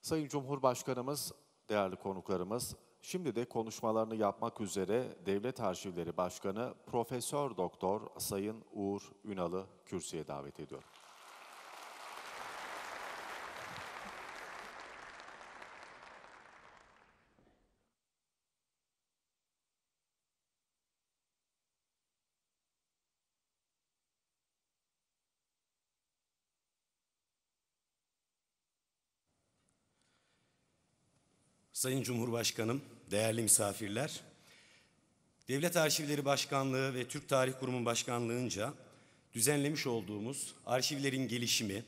Sayın Cumhurbaşkanımız, değerli konuklarımız, şimdi de konuşmalarını yapmak üzere Devlet Arşivleri Başkanı Profesör Doktor Sayın Uğur Ünal'ı kürsüye davet ediyorum. Sayın Cumhurbaşkanım, değerli misafirler, Devlet Arşivleri Başkanlığı ve Türk Tarih Kurumu Başkanlığı'nca düzenlemiş olduğumuz arşivlerin gelişimi,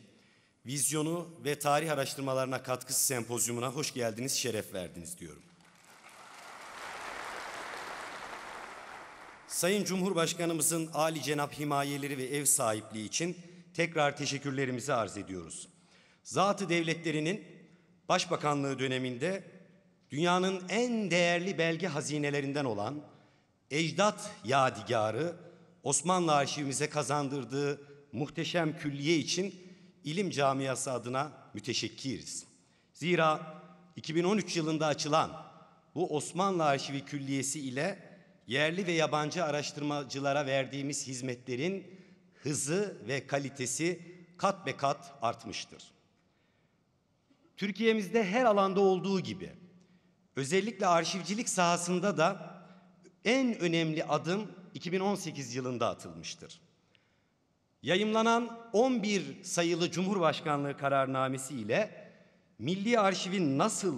vizyonu ve tarih araştırmalarına katkısı sempozyumuna hoş geldiniz, şeref verdiniz diyorum. Sayın Cumhurbaşkanımızın Ali Cenap himayeleri ve ev sahipliği için tekrar teşekkürlerimizi arz ediyoruz. Zatı devletlerinin Başbakanlığı döneminde dünyanın en değerli belge hazinelerinden olan ecdat yadigarı Osmanlı arşivimize kazandırdığı muhteşem külliye için ilim camiası adına müteşekkiriz. Zira 2013 yılında açılan bu Osmanlı Arşivi Külliyesi ile yerli ve yabancı araştırmacılara verdiğimiz hizmetlerin hızı ve kalitesi kat be kat artmıştır. Türkiye'mizde her alanda olduğu gibi Özellikle arşivcilik sahasında da en önemli adım 2018 yılında atılmıştır. Yayımlanan 11 sayılı Cumhurbaşkanlığı kararnamesi ile Milli Arşiv'in nasıl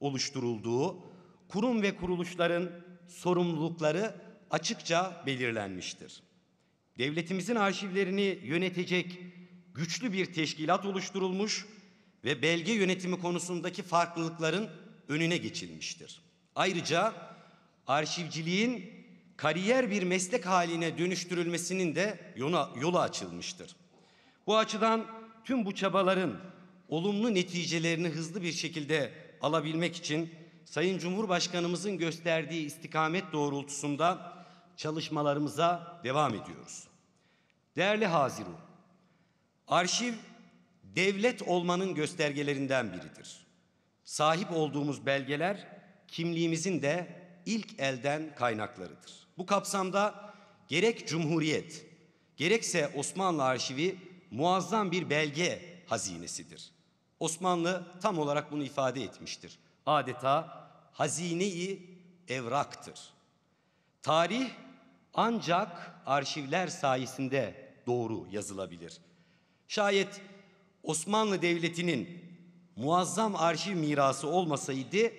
oluşturulduğu, kurum ve kuruluşların sorumlulukları açıkça belirlenmiştir. Devletimizin arşivlerini yönetecek güçlü bir teşkilat oluşturulmuş ve belge yönetimi konusundaki farklılıkların önüne geçilmiştir. Ayrıca arşivciliğin kariyer bir meslek haline dönüştürülmesinin de yolu açılmıştır. Bu açıdan tüm bu çabaların olumlu neticelerini hızlı bir şekilde alabilmek için Sayın Cumhurbaşkanımızın gösterdiği istikamet doğrultusunda çalışmalarımıza devam ediyoruz. Değerli Haziru, arşiv devlet olmanın göstergelerinden biridir sahip olduğumuz belgeler kimliğimizin de ilk elden kaynaklarıdır. Bu kapsamda gerek Cumhuriyet, gerekse Osmanlı arşivi muazzam bir belge hazinesidir. Osmanlı tam olarak bunu ifade etmiştir. Adeta hazine evraktır. Tarih ancak arşivler sayesinde doğru yazılabilir. Şayet Osmanlı Devleti'nin muazzam arşiv mirası olmasaydı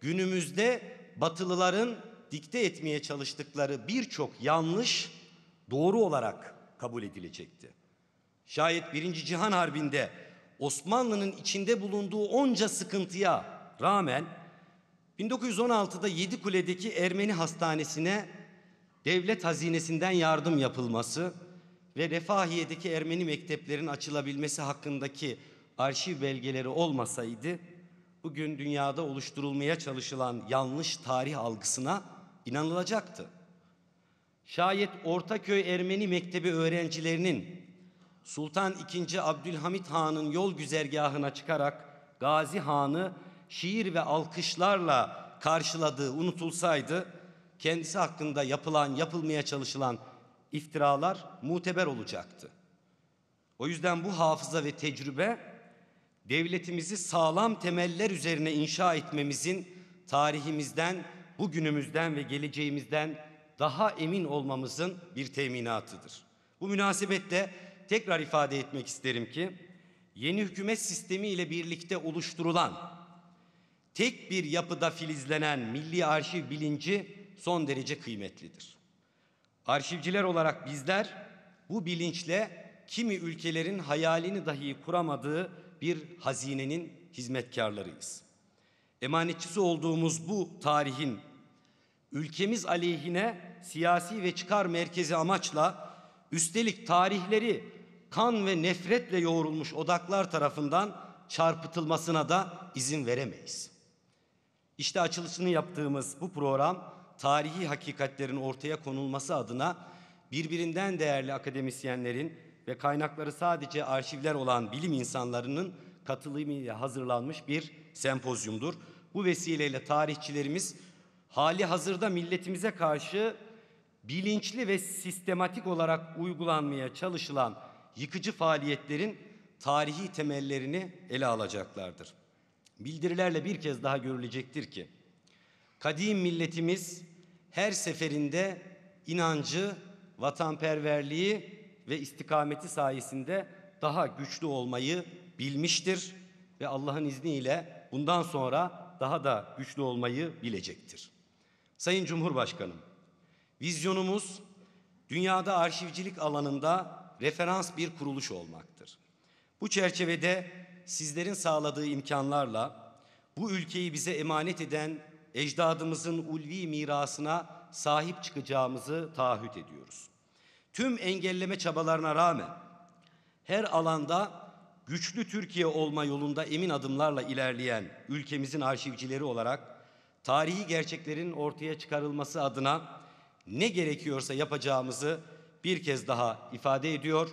günümüzde batılıların dikte etmeye çalıştıkları birçok yanlış doğru olarak kabul edilecekti. Şayet Birinci Cihan Harbi'nde Osmanlı'nın içinde bulunduğu onca sıkıntıya rağmen 1916'da Yedikule'deki Ermeni hastanesine devlet hazinesinden yardım yapılması ve Refahiye'deki Ermeni mekteplerin açılabilmesi hakkındaki arşiv belgeleri olmasaydı bugün dünyada oluşturulmaya çalışılan yanlış tarih algısına inanılacaktı. Şayet Ortaköy Ermeni Mektebi öğrencilerinin Sultan II. Abdülhamit Han'ın yol güzergahına çıkarak Gazi Han'ı şiir ve alkışlarla karşıladığı unutulsaydı kendisi hakkında yapılan, yapılmaya çalışılan iftiralar muteber olacaktı. O yüzden bu hafıza ve tecrübe devletimizi sağlam temeller üzerine inşa etmemizin tarihimizden, bugünümüzden ve geleceğimizden daha emin olmamızın bir teminatıdır. Bu münasebetle tekrar ifade etmek isterim ki yeni hükümet sistemi ile birlikte oluşturulan tek bir yapıda filizlenen milli arşiv bilinci son derece kıymetlidir. Arşivciler olarak bizler bu bilinçle kimi ülkelerin hayalini dahi kuramadığı bir hazinenin hizmetkarlarıyız. Emanetçisi olduğumuz bu tarihin ülkemiz aleyhine siyasi ve çıkar merkezi amaçla üstelik tarihleri kan ve nefretle yoğrulmuş odaklar tarafından çarpıtılmasına da izin veremeyiz. İşte açılışını yaptığımız bu program tarihi hakikatlerin ortaya konulması adına birbirinden değerli akademisyenlerin ve kaynakları sadece arşivler olan bilim insanlarının katılımıyla hazırlanmış bir sempozyumdur. Bu vesileyle tarihçilerimiz hali hazırda milletimize karşı bilinçli ve sistematik olarak uygulanmaya çalışılan yıkıcı faaliyetlerin tarihi temellerini ele alacaklardır. Bildirilerle bir kez daha görülecektir ki kadim milletimiz her seferinde inancı, vatanperverliği ve istikameti sayesinde daha güçlü olmayı bilmiştir ve Allah'ın izniyle bundan sonra daha da güçlü olmayı bilecektir. Sayın Cumhurbaşkanım, vizyonumuz dünyada arşivcilik alanında referans bir kuruluş olmaktır. Bu çerçevede sizlerin sağladığı imkanlarla bu ülkeyi bize emanet eden ecdadımızın ulvi mirasına sahip çıkacağımızı taahhüt ediyoruz. Tüm engelleme çabalarına rağmen her alanda güçlü Türkiye olma yolunda emin adımlarla ilerleyen ülkemizin arşivcileri olarak tarihi gerçeklerin ortaya çıkarılması adına ne gerekiyorsa yapacağımızı bir kez daha ifade ediyor.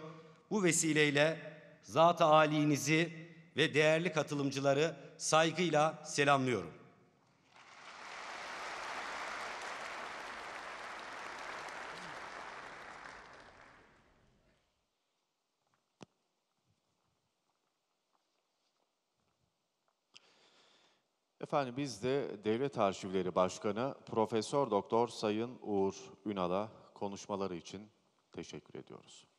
Bu vesileyle zat-ı âliğinizi ve değerli katılımcıları saygıyla selamlıyorum. Efendim biz de Devlet Arşivleri Başkanı Profesör Doktor Sayın Uğur Ünal'a konuşmaları için teşekkür ediyoruz.